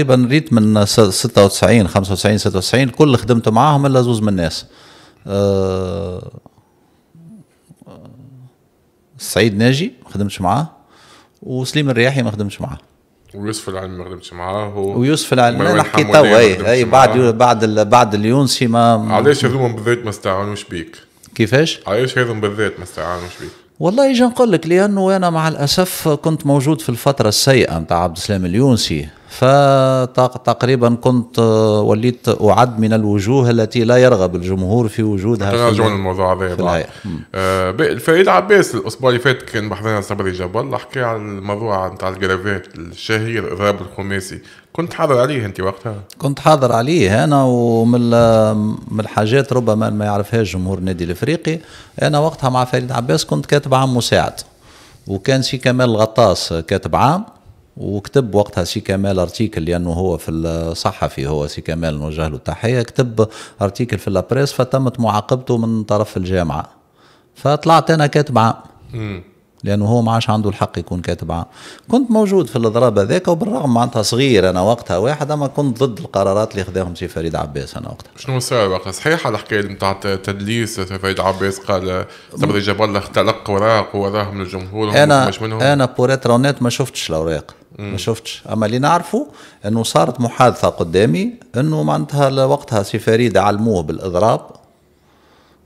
تقريبا ريت من 96 95 96 الكل خدمت معاهم الا زوز من الناس أه سعيد ناجي ما خدمتش معاه وسليم الرياحي ما خدمتش معاه ويوسف العلمي ما خدمتش معاه و... ويوسف العلمي انا حكيت توا اي بعد معاه. بعد ال... بعد اليونسي ما علاش هذوما بالذات ما استعانوش بيك؟ كيفاش؟ علاش هذوما بالذات ما استعانوش بيك؟ والله يجي نقول لك لانه انا مع الاسف كنت موجود في الفتره السيئه نتاع عبد السلام اليونسي فتقريبا كنت آه، وليت أعد من الوجوه التي لا يرغب الجمهور في وجودها في الموضوع الموضوع هذا آه، بعد عباس الأسبوع اللي فات كان بحضرنا صبري جبل حكى عن الموضوع نتاع الجرافات الشهير الراب الخماسي كنت حاضر عليه انت وقتها كنت حاضر عليه انا ومن من الحاجات ربما ما يعرفهاش جمهور النادي الافريقي انا وقتها مع فريد عباس كنت كاتب عام مساعد وكان سي كمال الغطاس كاتب عام وكتب وقتها سي كمال ارتيكل لانه هو في الصحفي هو سي كمال نوجه له التحيه كتب ارتيكل في لابريس فتمت معاقبته من طرف الجامعه فطلعت انا كاتب عام لانه هو ما عادش عنده الحق يكون كاتب عام كنت موجود في الاضراب هذاك وبالرغم معناتها صغير انا وقتها واحد اما كنت ضد القرارات اللي خذاهم سي فريد عباس انا وقتها شنو صار وقتها صحيح على الحكايه نتاع تدليس سي فريد عباس قال صبري جاب الله اختلق اوراق وراهم الجمهور انا مش منهم. انا بوريت رونات ما شفتش الاوراق ما شفتش اما اللي نعرفه انه صارت محادثه قدامي انه معناتها وقتها سي فريد علموه بالاضراب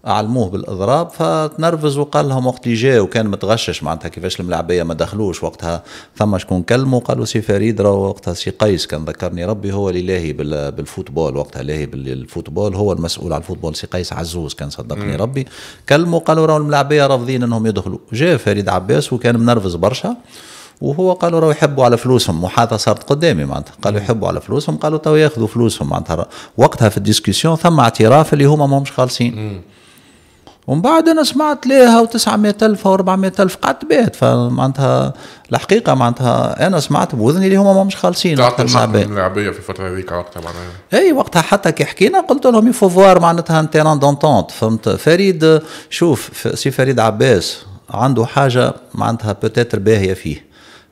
علموه بالاضراب فتنرفز وقال لهم وقت اللي وكان متغشش معناتها كيفاش الملاعبيه ما دخلوش وقتها ثم شكون كلمه قالوا سي فريد راه وقتها سي قيس كان ذكرني ربي هو اللي لاهي بالفوتبول وقتها لاهي بالفوتبول هو المسؤول على الفوتبول سي قيس عزوز كان صدقني م. ربي كلمه قالوا راه الملاعبيه رافضين انهم يدخلوا جاء فريد عباس وكان منرفز برشا وهو قالوا راهو يحبوا على فلوسهم وحاطه صارت قدامي معناتها قالوا يحبوا على فلوسهم قالوا تو ياخذوا فلوسهم معناتها وقتها في الديسكسيون ثم اعتراف اللي هما ماهمش خالصين ومن بعد انا سمعت لها و900 الف و400 الف قعدت بيت فمعناتها الحقيقه معناتها انا سمعت بوذني اللي هما ماهمش خالصين تعطي العبيه في الفتره هذيك وقتها معناها اي وقتها حتى كي حكينا قلت لهم يفو فوار معناتها ان تيران دونتونت فهمت فريد شوف سي فريد عباس عنده حاجه معناتها بوتيتر باهيه فيه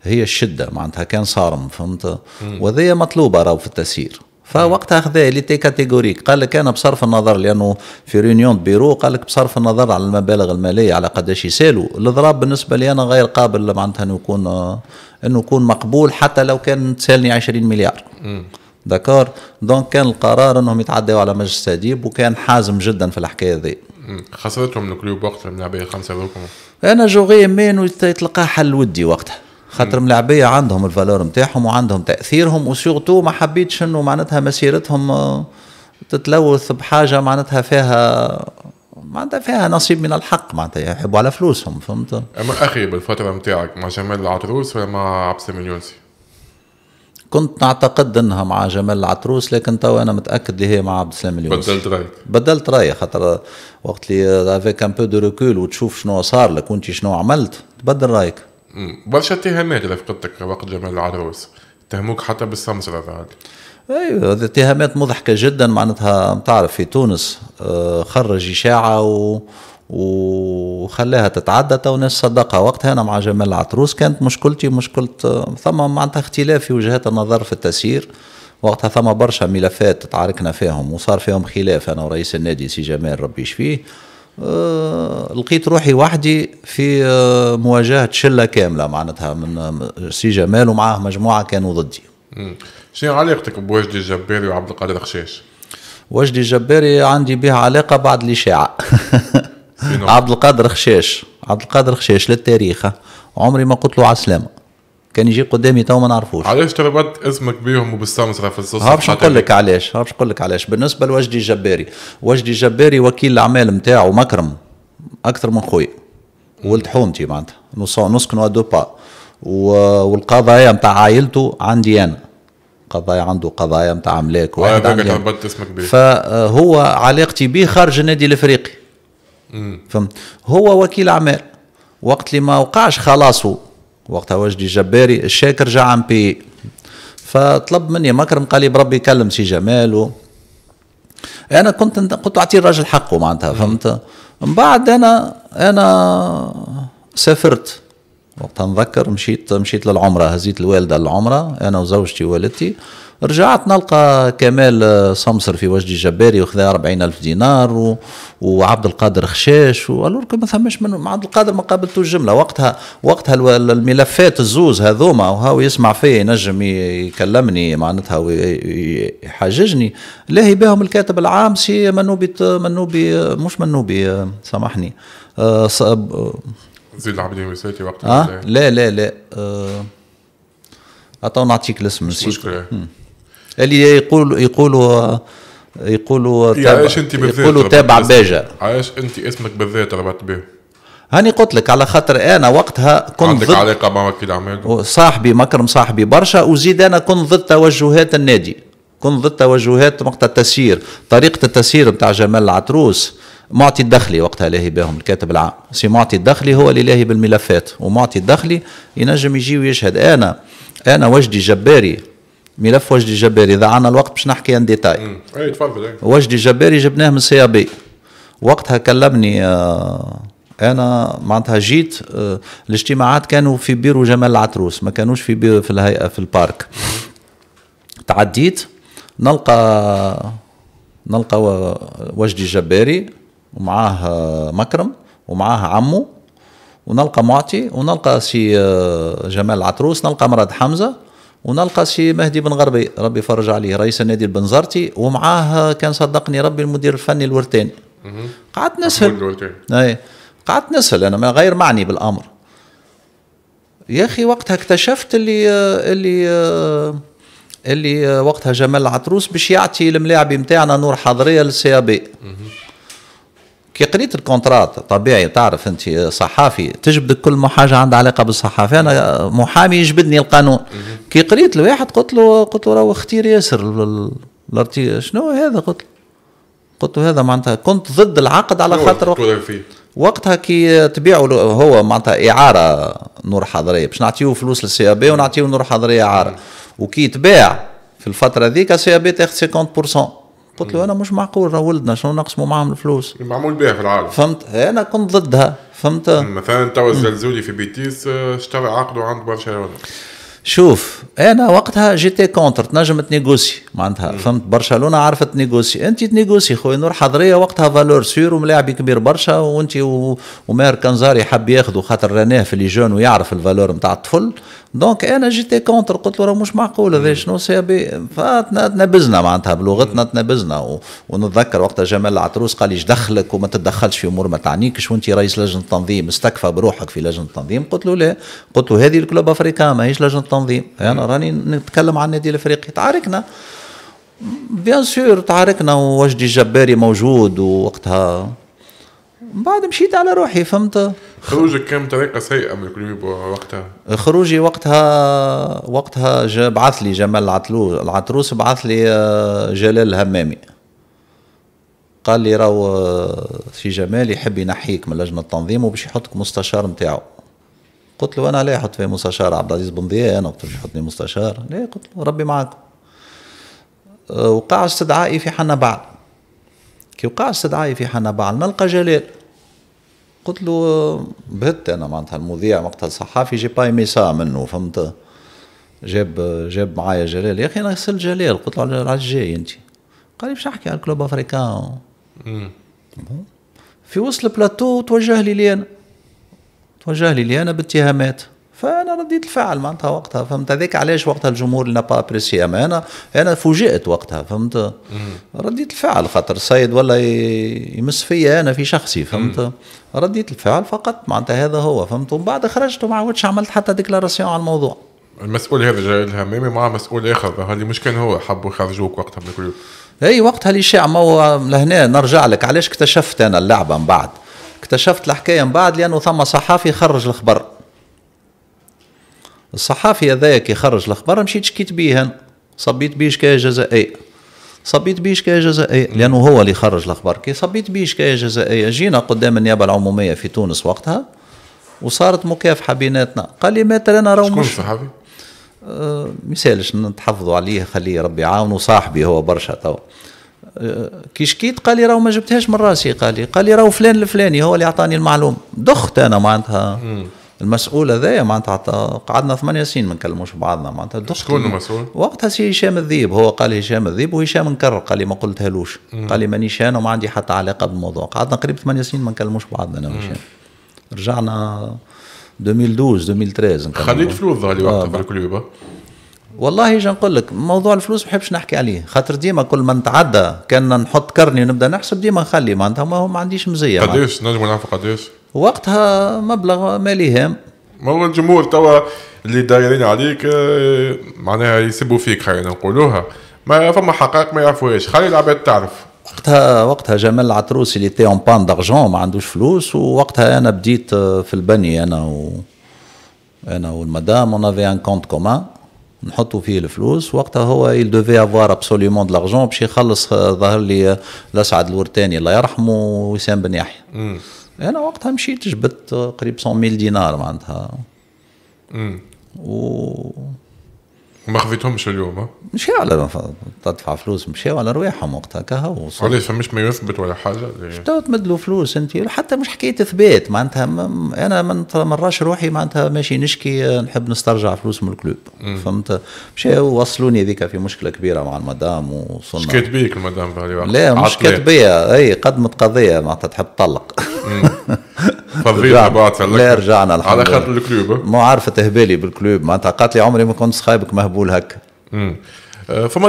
هي الشده معناتها كان صارم فهمت وهذه مطلوبه راهو في التسيير فوقتها خذا لي تي كاتيجوريك قال لك انا بصرف النظر لانه في ريونيون بيرو قال لك بصرف النظر على المبالغ الماليه على قداش يسالوا الاضراب بالنسبه لي انا غير قابل معناتها انه يكون انه يكون مقبول حتى لو كان تسالني 20 مليار داكور دونك كان القرار انهم يتعداوا على مجلس التاديب وكان حازم جدا في الحكايه ذي خسرتهم الكلوب وقتها من العباد خمسه ذوكم انا جوغي مين ويتلقى حل ودي وقتها خاطر ملاعبيه عندهم الفالور نتاعهم وعندهم تاثيرهم وسورتو ما حبيتش انه معناتها مسيرتهم آه، تتلوث بحاجه معناتها فيها معناتها فيها نصيب من الحق معناتها يحبوا على فلوسهم فهمت اما اخي بالفتره نتاعك مع جمال العطروس ولا مع السلام اليونسي كنت نعتقد انها مع جمال العطروس لكن تو انا متاكد اللي هي مع عبد السلام اليونسي بدلت رايك بدلت رايي خاطر وقت اللي افيك ان بو دو ريكول وتشوف شنو صار لك وانت شنو عملت تبدل رايك برشا اتهامات فقدتك وقت جمال العروس اتهموك حتى بالصمت هذا ايوه اتهامات مضحكه جدا معناتها تعرف في تونس آه، خرج اشاعه و... وخلاها تتعدى تو الناس صدقها وقتها انا مع جمال العطروس كانت مشكلتي مشكله ثم معناتها اختلاف في وجهات النظر في التسيير وقتها ثم برشا ملفات تعاركنا فيهم وصار فيهم خلاف انا ورئيس النادي سي جمال ربي يشفيه آه، لقيت روحي وحدي في آه، مواجهه شله كامله معناتها من سي جمال ومعاه مجموعه كانوا ضدي. شنو علاقتك بوجدي الجباري وعبد القادر خشاش؟ وجدي الجباري عندي به علاقه بعد الاشاعه. عبد القادر خشاش، عبد القادر خشاش للتاريخ عمري ما قلت له على السلامه. كان يجي قدامي تو ما نعرفوش علاش تربط اسمك بيهم وبالسمسره في السوسه هابش نقول لك علاش هابش نقول لك علاش بالنسبه لوجدي الجباري وجدي الجباري وكيل الاعمال نتاعو مكرم اكثر من خويا ولد حومتي معناتها نسكنوا دو با والقضايا نتاع عائلته عندي انا قضايا عنده قضايا نتاع املاك فهو علاقتي به خارج النادي الافريقي فهمت هو وكيل اعمال وقت اللي ما وقعش خلاصه وقتها وجدي جباري الشاكر رجع عم بي فطلب مني مكرم قال لي بربي كلم سي جمال و... انا كنت كنت اعطي الراجل حقه معناتها فهمت من بعد انا انا سافرت وقتها نذكر مشيت مشيت للعمره هزيت الوالده للعمره انا وزوجتي ووالدتي رجعت نلقى كمال سمسر آه، في وجدي جباري وخذ 40 ألف دينار و... وعبد القادر خشاش لكم ما ثماش من عبد القادر ما قابلته الجمله وقتها وقتها الملفات الزوز هذوما وهاو يسمع فيا ينجم يكلمني معناتها ويحججني لاهي بهم الكاتب العام سي منوبي منوبي مش منوبي آه، سامحني آه، زيد العبدي وساتي وقتها إيه؟ لا لا لا آه نعطيك الاسم نسيت مشكلة اللي يقول يقولوا يقولوا إيه، عايش انت بالذات يقولوا تابع باجا عايش انت اسمك بالذات ربعت به هاني قلت لك على خاطر انا وقتها كنت عندك ضد علاقه مع وكيل اعمال صاحبي مكرم صاحبي برشا وزيد انا كنت ضد توجهات النادي كنت ضد توجهات وقت التسيير طريقه التسيير نتاع جمال العتروس معطي الدخلي وقتها لاهي بهم الكاتب العام سي معطي الدخلي هو اللي لاهي بالملفات ومعطي الدخلي ينجم يجي ويشهد انا انا وجدي جباري ملف وجدي الجباري اذا عنا الوقت باش نحكي ان ديتاي اي تفضل إيه. وجدي الجباري جبناه من سي بي وقتها كلمني آه انا معناتها جيت آه الاجتماعات كانوا في بيرو جمال العتروس ما كانوش في بيرو في الهيئه في البارك تعديت نلقى نلقى وجدي الجباري ومعاه آه، مكرم ومعاه عمو ونلقى معطي ونلقى سي آه، جمال العتروس نلقى مراد حمزه ونلقى سي مهدي بن غربي ربي يفرج عليه رئيس النادي البنزرتي ومعاه كان صدقني ربي المدير الفني الورتاني قعدت نسهل اي قعدت نسهل انا ما غير معني بالامر يا اخي وقتها اكتشفت اللي اللي اللي وقتها جمال العطروس باش يعطي الملاعب نتاعنا نور حضريه للسي بي كي قريت الكونترات طبيعي تعرف انت صحافي تجبدك كل حاجه عندها علاقه بالصحافه انا محامي يجبدني القانون كي قريت الواحد قلت له قلت له راهو اختير ياسر الارتي شنو هذا قلت له قلت له هذا معناتها كنت ضد العقد على خاطر وقت وقتها كي تبيعوا هو معناتها اعاره نور حضريه باش نعطيه فلوس للسي بي ونعطيو نور حضريه اعاره وكي تباع في الفتره ذيك السي بي تاخذ 50% قلت له انا مش معقول راه ولدنا شنو نقسموا معاهم الفلوس إيه، معمول بها في العالم فهمت إيه، انا كنت ضدها فهمت مثلا توا الزلزولي في بيتيس آه، اشترى عقده عند برشلونه شوف إيه، انا وقتها جيتي كونتر تنجم تنيغوسي معناتها فهمت برشلونه عرفت تنيغوسي انت تنيغوسي خويا نور حضريه وقتها فالور سيور وملاعب كبير برشا وانت و... ومار كانزاري حب ياخذوا خاطر راناه في لي جون ويعرف الفالور نتاع الطفل دونك انا جيتي كونتر قلت له راه مش معقول هذا شنو سي بي فتنبزنا معناتها بلغتنا تنبزنا ونتذكر وقتها جمال العطروس قال لي دخلك وما تتدخلش في امور ما تعنيكش وانت رئيس لجنه التنظيم استكفى بروحك في لجنه التنظيم قلت له لا قلت له هذه الكلوب افريكان ماهيش لجنه تنظيم انا يعني راني نتكلم عن النادي الافريقي تعاركنا بيان سور تعاركنا ووجدي الجباري موجود ووقتها بعد مشيت على روحي فهمت خروجك كان بطريقه سيئه من الكليب وقتها خروجي وقتها وقتها بعث لي جمال العطلو العطروس بعث لي آه، جلال الهمامي قال لي راهو آه، سي جمال يحب ينحيك من لجنه التنظيم وباش يحطك مستشار نتاعو قلت له انا لا يحط في مستشار عبد العزيز بن ضياء انا قلت له يحطني مستشار لا قلت له ربي معاكم آه، وقع استدعائي في حنا بعد كي وقع استدعائي في حنا بعد نلقى جلال قلت له بهت انا معناتها المذيع وقتها الصحافي جي باي ميسا منه فهمت جاب جاب معايا جلال يا اخي انا غسلت جلال قلت له على الجاي انت قال لي باش احكي على الكلوب افريكان في وسط البلاتو توجه لي لي انا توجه لي لي انا باتهامات فانا رديت الفعل معناتها وقتها فهمت هذاك علاش وقتها الجمهور لنا با ابريسي اما انا انا فوجئت وقتها فهمت رديت الفعل خاطر السيد ولا يمس فيا انا في شخصي فهمت رديت الفعل فقط معناتها هذا هو فهمت ومن بعد خرجت وما عودش عملت حتى ديكلاراسيون على الموضوع المسؤول هذا لها الهمامي مع مسؤول اخر اللي مش كان هو حبوا يخرجوك وقتها من اي وقتها الاشاعه ما هو لهنا نرجع لك علاش اكتشفت انا اللعبه من بعد اكتشفت الحكايه من بعد لانه ثم صحافي خرج الخبر الصحافي هذايا كي خرج الاخبار مشيت شكيت انا صبيت بيه شكايه جزائيه صبيت بيه شكايه جزائيه لانه هو اللي خرج الاخبار كي صبيت بيه شكايه جزائيه جينا قدام النيابه العموميه في تونس وقتها وصارت مكافحه بيناتنا قال لي ماتر انا راهو مش صحافي آه، مثالش نتحفظوا عليه خليه ربي يعاونه صاحبي هو برشا تو آه، كي شكيت قال لي راهو ما جبتهاش من راسي قال لي قال لي راهو فلان الفلاني هو اللي اعطاني المعلومه دخت انا معناتها المسؤول هذايا معناتها قعدنا ثمانية سنين ما نكلموش بعضنا معناتها شكون المسؤول؟ وقتها سي هشام الذيب هو قال هشام الذيب وهشام نكرر قال لي ما قلتهالوش قال لي مانيش انا وما عندي حتى علاقة بالموضوع قعدنا قريب ثمانية سنين ما نكلموش بعضنا انا وهشام رجعنا 2012 2013 خليت فلوس ظهري وقتها آه، في الكلوب والله اجي نقول لك موضوع الفلوس ما نحبش نحكي عليه خاطر ديما كل ما نتعدى كان نحط كرني ونبدا نحسب ديما نخلي معناتها ما ما عنديش مزيه قداش نجم نعرف قداش؟ وقتها مبلغ مالي هام هو الجمهور توا اللي دايرين عليك آه، معناها يسبوا فيك خلينا نقولوها ما فما حقائق ما يعرفوهاش خلي العباد تعرف وقتها وقتها جمال العطروس اللي تي اون بان دارجون ما عندوش فلوس ووقتها انا بديت آه، في البني انا و انا والمدام اون افي ان كونت كومان نحطوا فيه الفلوس وقتها هو il devait avoir absolument de l'argent باش يخلص آه، ظهر لي الاسعد الورتاني الله يرحمه وسام بن يحيى انا وقتها مشيت جبت قريب 100 ميل دينار معناتها و وما خذيتهمش اليوم مش على تدفع فلوس مشي على رواحهم وقتها كهو علاش فمش ما يثبت ولا حاجه تمد له فلوس انت حتى مش حكايه اثبات معناتها انا ما نراش روحي معناتها ماشي نشكي نحب نسترجع فلوس من الكلوب فهمت مشي وصلوني هذيك في مشكله كبيره مع المدام وصلنا شكيت بيك المدام لا مش شكيت بيا اي قدمت قضيه معناتها تحب تطلق نعم. لا رجعنا الحمد على خاطر الكلوب معرفة تهبالي بالكلوب معناتها قالت لي عمري ما كنت صخايبك مهبول هكا آه، فما